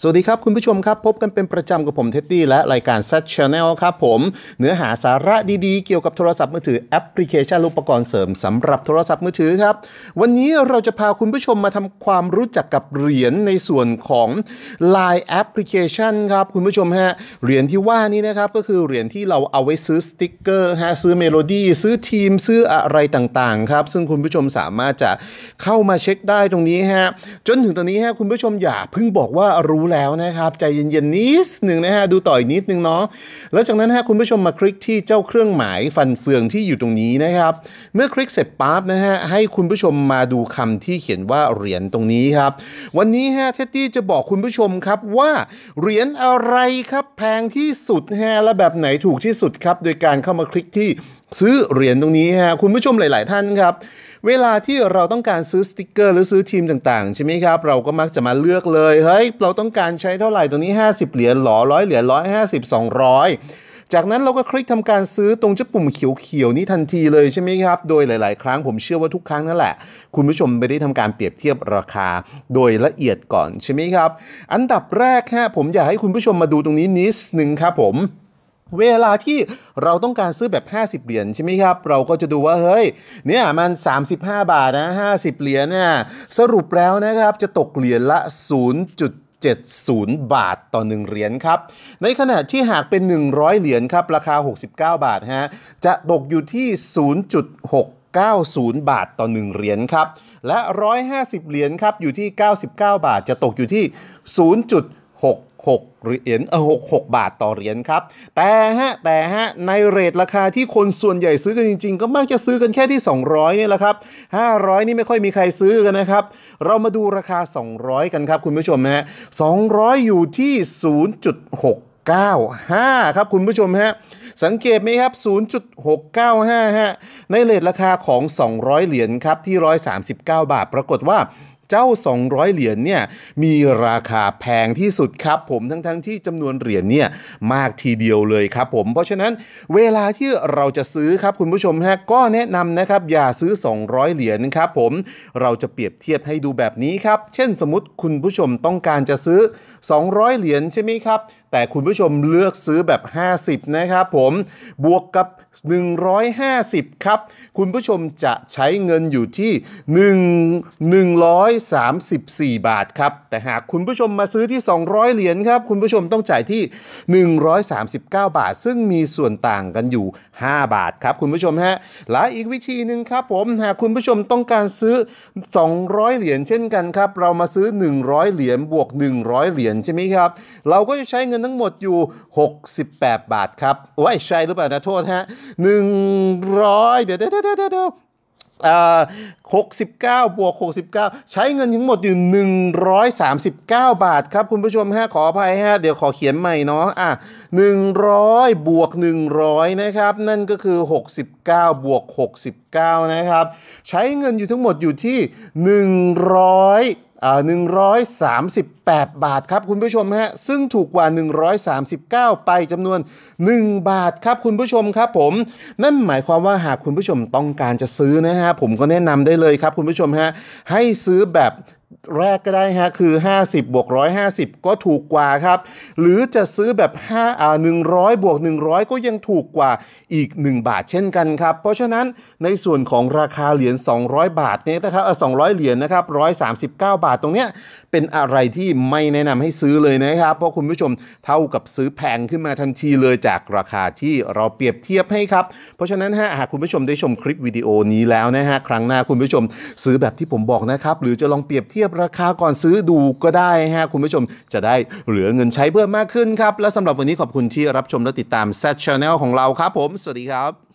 สวัสดีครับ คุณผู้ชมครับ พบกันเป็นประจำกับผมเท็ดดี้และรายการ s ซ t ชั่นแนลครับผม เนื้อหาสาระดี ๆ เกี่ยวกับโทรศัพท์มือถือแอปพลิเคชันอุปกรณ์เสริมสำหรับโทรศัพท์มือถือครับ วันนี้เราจะพาคุณผู้ชมมาทำความรู้จักกับเหรียญ ในส่วนของ Line แอปพลิเคชันครับ คุณผู้ชมฮะ เหรียญที่ว่านี้นะครับ ก็คือเหรียญที่เราเอาไว้ซื้อสติ๊กเกอร์ฮะซื้อเมโลดี้ซื้อทีม ซื้ออะไรต่างๆครับซึ่งคุณผู้ชมสามารถจะเข้ามาเช็คได้ตรงนี้ฮะจนถึงตอนนี้ฮะคุณผู้ชมอย่าเพิ่งบอกว่ารูู้้แล้วนะครับใจเย็นๆนิดหนึ่งนะฮะดูต่ออีกนิดนึงเนาะแล้วจากนั้นฮะคุณผู้ชมมาคลิกที่เจ้าเครื่องหมาย ฟันเฟืองที่อยู่ตรงนี้นะครับเมื่อคลิกเสร็จปั๊บนะฮะให้คุณผู้ชมมาดูคำที่เขียนว่าเหรียญตรงนี้ครับวันนี้ฮะเท็ดดี้จะบอกคุณผู้ชมครับว่าเหรียญอะไรครับแพงที่สุดฮะและแบบไหนถูกที่สุดครับโดยการเข้ามาคลิกที่ซื้อเหรียญตรงนี้ฮะคุณผู้ชมหลาย ๆ ท่านครับ เวลาที่เราต้องการซื้อสติกเกอร์ หรือซื้อทีมต่าง ๆ ใช่ไหมครับ เราก็มักจะมาเลือกเลยเฮ้ยเราต้องการใช้เท่าไหร่ตรงนี้ 50เหรียญหรอร้อยเหรียญร้อยห้าสิบสองร้อยจากนั้นเราก็คลิกทำการซื้อตรงจุดปุ่มเขียว ๆ นี้ทันทีเลยใช่ไหมครับ โดยหลาย ๆ ครั้งผมเชื่อว่าทุกครั้งนั่นแหละคุณผู้ชมไปได้ทำการเปรียบเทียบราคาโดยละเอียดก่อนใช่ไหมครับ อันดับแรกฮะผมอยากให้คุณผู้ชมมาดูตรงนี้นิดนึงครับผมเวลาที่เราต้องการซื้อแบบ 50 เหรียญใช่ไหมครับ เราก็จะดูว่า เฮ้ย เนี่ย มัน 35 บาทนะ 50 เหรียญเนี่ย สรุปแล้วนะครับ จะตกเหรียญละ 0. 70 บาทต่อ 1 เหรียญครับ ในขณะที่หากเป็น 100 เหรียญครับ ราคา 69 บาทฮะ จะตกอยู่ที่ 0.690 บาทต่อ 1เหรียญครับ และ 150 เหรียญครับ อยู่ที่ 99 บาท จะตกอยู่ที่ 0.6 6เหรียญเออหกหกบาทต่อเหรียญครับ แต่ฮะแต่ฮะในเรทราคาที่คนส่วนใหญ่ซื้อกันจริง ๆ ก็มักจะซื้อกันแค่ที่ 200นี่แหละครับ500 นี่ไม่ค่อยมีใครซื้อกันนะครับเรามาดูราคา 200 กันครับคุณผู้ชมฮะ200 อยู่ที่ 0.6 0.695ครับคุณผู้ชมฮะสังเกตไหมครับ 0.695ฮะในเลทราคาของ 200เหรียญครับ ที่ 139 บาท ปรากฏว่าเจ้า 200 เหรียญ เนี่ย มีราคาแพงที่สุดครับ ผม ทั้ง ๆทที่จำนวนเหรียญเนี่ยมากทีเดียวเลยครับ ผม เพราะฉะนั้น เวลาที่เราจะซื้อครับ คุณผู้ชมฮะ ก็แนะนำนะครับอย่าซื้อ 200 เหรียญครับผม เราจะเปรียบเทียบให้ดูแบบนี้ครับ เช่นสมมติคุณผู้ชมต้องการจะซื้อ 200 เหรียญใช่ไหมครับแต่คุณผู้ชมเลือกซื้อแบบ 50 นะครับผม บวกกับ 150 ครับ คุณผู้ชมจะใช้เงินอยู่ที่ 1 134 บาทครับ แต่หากคุณผู้ชมมาซื้อที่ 200 เหรียญครับ คุณผู้ชมต้องจ่ายที่ 139 บาท ซึ่งมีส่วนต่างกันอยู่ 5 บาทครับ คุณผู้ชมฮะและอีกวิธีหนึ่งครับผม หากคุณผู้ชมต้องการซื้อ 200 เหรียญเช่นกันครับ เรามาซื้อ 100 เหรียญบวก 100 เหรียญใช่ไหมครับ เราก็จะใช้เงินงินทั้งหมดอยู่ 68 บาทครับว่าใช่หรือเปล่านะ โทษฮะหนึ่งร้อยเดี๋ยวเดี๋ยวเดี๋ยวหกสิบเก้าบวกหกสิบเก้าใช้เงินทั้งหมดอยู่หนึ่งร้อยสามสิบเก้าบาทครับ คุณผู้ชมฮะขออภัยฮะ เดี๋ยวขอเขียนใหม่เนาะอ่ะหนึ่งร้อยบวกหนึ่งร้อยนะครับ นั่นก็คือหกสิบเก้าบวกหกสิบเก้านะครับ ใช้เงินอยู่ทั้งหมดอยู่ที่หนึ่งร้อย138 บาทครับคุณผู้ชมฮะซึ่งถูกกว่า 139ไปจำนวน 1 บาทครับคุณผู้ชมครับผม นั่นหมายความว่าหากคุณผู้ชมต้องการจะซื้อนะฮะผมก็แนะนำได้เลยครับคุณผู้ชมฮะให้ซื้อแบบแรกก็ได้ฮะคือ 50บวก150 ก็ถูกกว่าครับ หรือจะซื้อแบบ5อ่า100 บวก 100 ก็ยังถูกกว่าอีก 1 บาทเช่นกันครับ เพราะฉะนั้นในส่วนของราคาเหรียญ200 บาทเนี่ยนะครับเออ200เหรียญนะครับ139 บาทตรงเนี้ยเป็นอะไรที่ไม่แนะนำให้ซื้อเลยนะครับ เพราะคุณผู้ชมเท่ากับซื้อแพงขึ้นมาทันทีเลยจากราคาที่เราเปรียบเทียบให้ครับเพราะฉะนั้นฮะหากคุณผู้ชมได้ชมคลิปวิดีโอนี้แล้วนะฮะครั้งหน้าคุณผู้ชมซื้อแบบที่ผมบอกนะครับหรือจะลองเปรียียบทียบราคาก่อนซื้อดูก็ได้ฮะคุณผู้ชมจะได้เหลือเงินใช้เพิ่มมากขึ้นครับ และสำหรับวันนี้ขอบคุณที่รับชมและติดตามแซชแนลของเราครับผมสวัสดีครับ